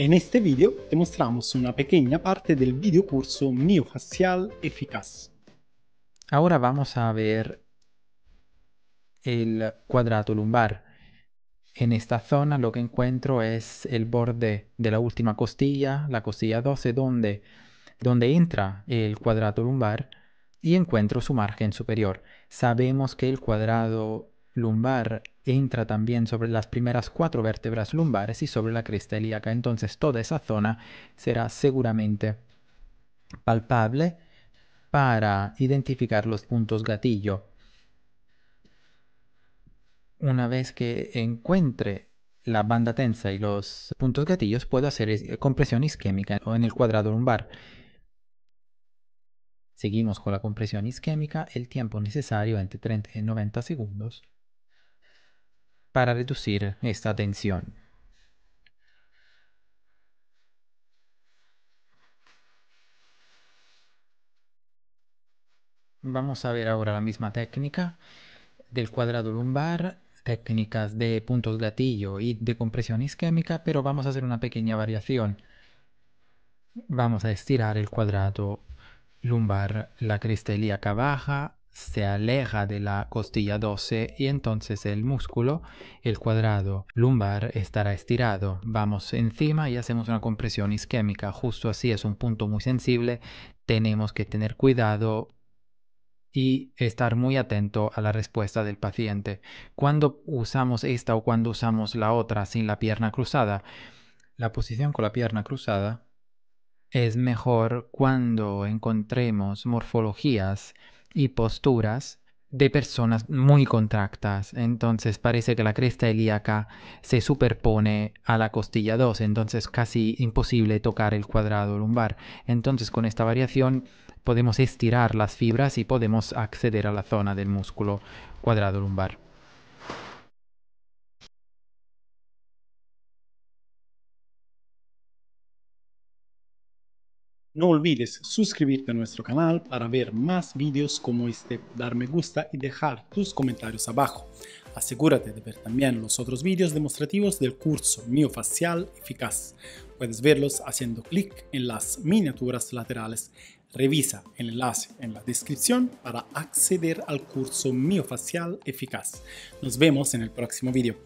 En este vídeo te mostramos una pequeña parte del video curso Miofascial Eficaz. Ahora vamos a ver el cuadrado lumbar. En esta zona lo que encuentro es el borde de la última costilla, la costilla 12, donde, donde entra el cuadrado lumbar y encuentro su margen superior. Sabemos que el cuadrado lumbar entra también sobre las primeras cuatro vértebras lumbares y sobre la cresta ilíaca. Entonces toda esa zona será seguramente palpable para identificar los puntos gatillo. Una vez que encuentre la banda tensa y los puntos gatillos, puedo hacer compresión isquémica en el cuadrado lumbar. Seguimos con la compresión isquémica, el tiempo necesario entre 30 y 90 segundos para reducir esta tensión. Vamos a ver ahora la misma técnica del cuadrado lumbar, técnicas de puntos gatillo y de compresión isquémica, pero vamos a hacer una pequeña variación. Vamos a estirar el cuadrado lumbar, la cresta baja, se aleja de la costilla 12 y entonces el músculo, el cuadrado lumbar, estará estirado. Vamos encima y hacemos una compresión isquémica. Justo así es un punto muy sensible. Tenemos que tener cuidado y estar muy atento a la respuesta del paciente. Cuando usamos esta o cuando usamos la otra sin la pierna cruzada, la posición con la pierna cruzada es mejor cuando encontremos morfologías y posturas de personas muy contractas. Entonces parece que la cresta ilíaca se superpone a la costilla 2, entonces casi imposible tocar el cuadrado lumbar. Entonces con esta variación podemos estirar las fibras y podemos acceder a la zona del músculo cuadrado lumbar. No olvides suscribirte a nuestro canal para ver más vídeos como este, dar me gusta y dejar tus comentarios abajo. Asegúrate de ver también los otros vídeos demostrativos del curso Miofacial Eficaz. Puedes verlos haciendo clic en las miniaturas laterales. Revisa el enlace en la descripción para acceder al curso Miofacial Eficaz. Nos vemos en el próximo vídeo.